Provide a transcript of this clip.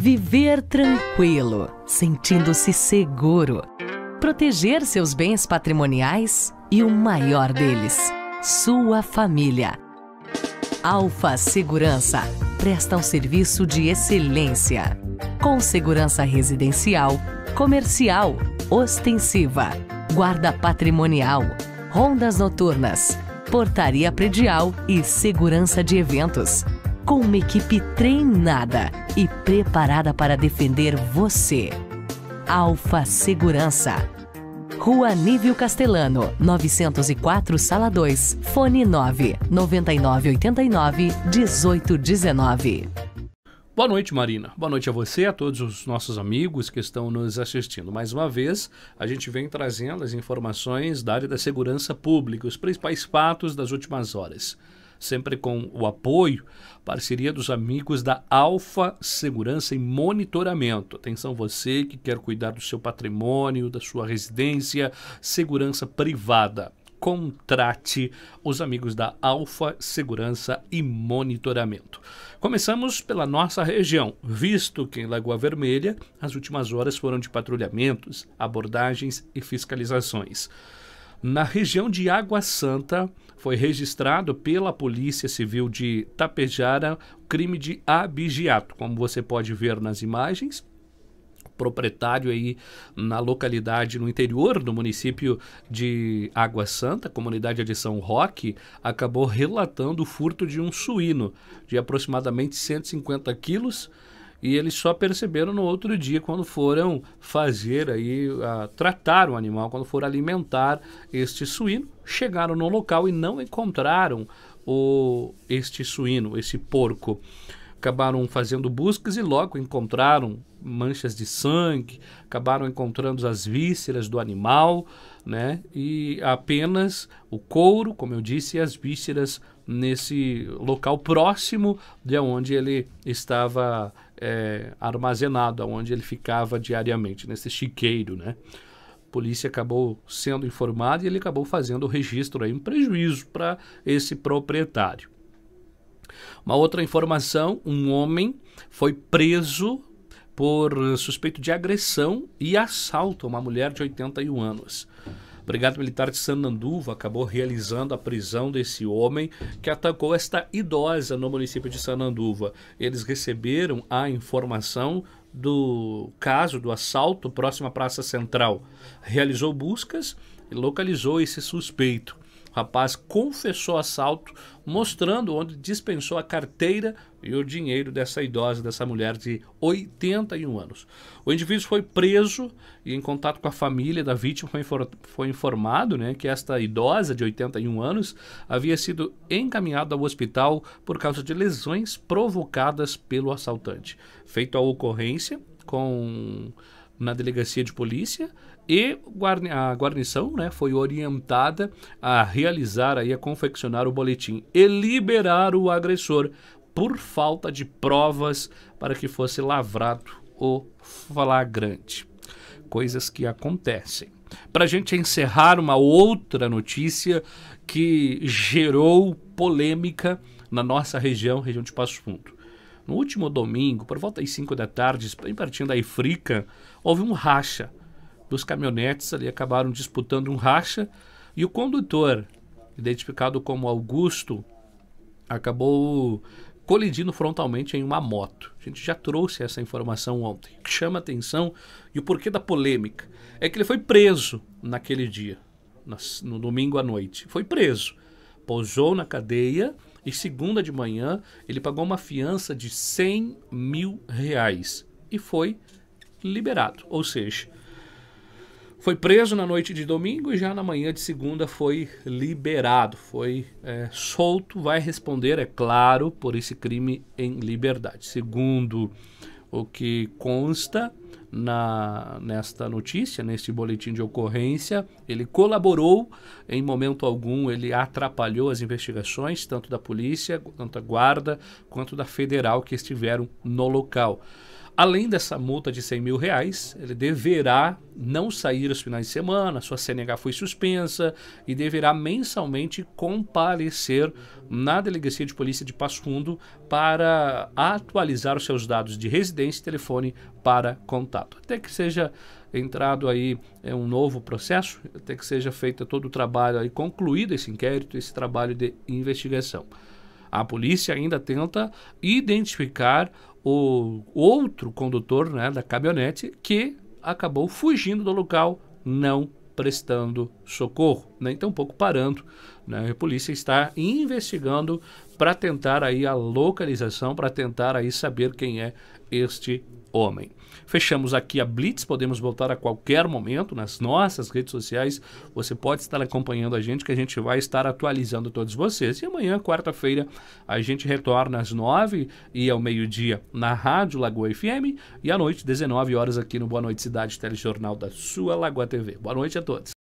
Viver tranquilo, sentindo-se seguro. Proteger seus bens patrimoniais e o maior deles, sua família. Alfa Segurança presta um serviço de excelência. Com segurança residencial, comercial, ostensiva, guarda patrimonial, rondas noturnas, portaria predial e segurança de eventos com uma equipe treinada e preparada para defender você. Alfa Segurança. Rua Nível Castelano, 904, Sala 2, Fone 9 9989 1819. Boa noite, Marina. Boa noite a você, a todos os nossos amigos que estão nos assistindo. Mais uma vez, a gente vem trazendo as informações da área da segurança pública, os principais fatos das últimas horas sempre com o apoio, parceria dos amigos da Alfa Segurança e Monitoramento. Atenção você que quer cuidar do seu patrimônio, da sua residência, segurança privada contrate os amigos da Alfa Segurança e Monitoramento. Começamos pela nossa região, visto que em Lagoa Vermelha as últimas horas foram de patrulhamentos, abordagens e fiscalizações. Na região de Água Santa, foi registrado pela Polícia Civil de Tapejara crime de abigeato, como você pode ver nas imagens proprietário aí na localidade no interior do município de Água Santa, comunidade de São Roque, acabou relatando o furto de um suíno de aproximadamente 150 quilos e eles só perceberam no outro dia quando foram fazer aí tratar o animal, quando foram alimentar este suíno, chegaram no local e não encontraram o este suíno, esse porco. Acabaram fazendo buscas e logo encontraram manchas de sangue, acabaram encontrando as vísceras do animal, né? E apenas o couro, como eu disse, e as vísceras nesse local próximo de onde ele estava é, armazenada, onde ele ficava diariamente, nesse chiqueiro, né? A polícia acabou sendo informada e ele acabou fazendo o registro aí, um prejuízo para esse proprietário. Uma outra informação: um homem foi preso por suspeito de agressão e assalto a uma mulher de 81 anos. Brigada Militar de Sananduva acabou realizando a prisão desse homem que atacou esta idosa no município de Sananduva. Eles receberam a informação do caso do assalto próximo à Praça Central. Realizou buscas e localizou esse suspeito. O rapaz confessou assalto, mostrando onde dispensou a carteira e o dinheiro dessa idosa, dessa mulher de 81 anos. O indivíduo foi preso e, em contato com a família da vítima, foi, foi informado né, que esta idosa de 81 anos havia sido encaminhada ao hospital por causa de lesões provocadas pelo assaltante. Feito a ocorrência, com na delegacia de polícia e a guarnição né, foi orientada a realizar aí, a confeccionar o boletim e liberar o agressor por falta de provas para que fosse lavrado o flagrante. Coisas que acontecem. Para a gente encerrar, uma outra notícia que gerou polêmica na nossa região, região de Passo Fundo. No último domingo, por volta das 5 da tarde, bem pertinho da Ifrica, houve um racha. Dos caminhonetes ali acabaram disputando um racha e o condutor, identificado como Augusto, acabou colidindo frontalmente em uma moto. A gente já trouxe essa informação ontem. O que chama atenção e o porquê da polêmica é que ele foi preso naquele dia, no domingo à noite. Foi preso, pousou na cadeia e segunda de manhã, ele pagou uma fiança de 100 mil reais e foi liberado. Ou seja, foi preso na noite de domingo e já na manhã de segunda foi liberado, foi é, solto, vai responder, é claro, por esse crime em liberdade. Segundo o que consta, na, nesta notícia, neste boletim de ocorrência. Ele colaborou, em momento algum, ele atrapalhou as investigações, tanto da polícia, quanto da guarda, quanto da federal que estiveram no local. Além dessa multa de 100 mil reais, ele deverá não sair aos finais de semana, sua CNH foi suspensa e deverá mensalmente comparecer na Delegacia de Polícia de Passo Fundo para atualizar os seus dados de residência e telefone para contato. Até que seja entrado aí é, um novo processo, até que seja feito todo o trabalho aí, concluído esse inquérito, esse trabalho de investigação. A polícia ainda tenta identificar o outro condutor né, da caminhonete que acabou fugindo do local, não prestando socorro, nem né? tampouco então, parando né? A polícia está investigando para tentar aí a localização, para tentar aí saber quem é este homem. Fechamos aqui a Blitz, podemos voltar a qualquer momento nas nossas redes sociais. Você pode estar acompanhando a gente, que a gente vai estar atualizando todos vocês. E amanhã, quarta-feira, a gente retorna às nove e ao meio-dia na Rádio Lagoa FM e à noite, 19 horas, aqui no Boa Noite Cidade, telejornal da sua Lagoa TV. Boa noite a todos.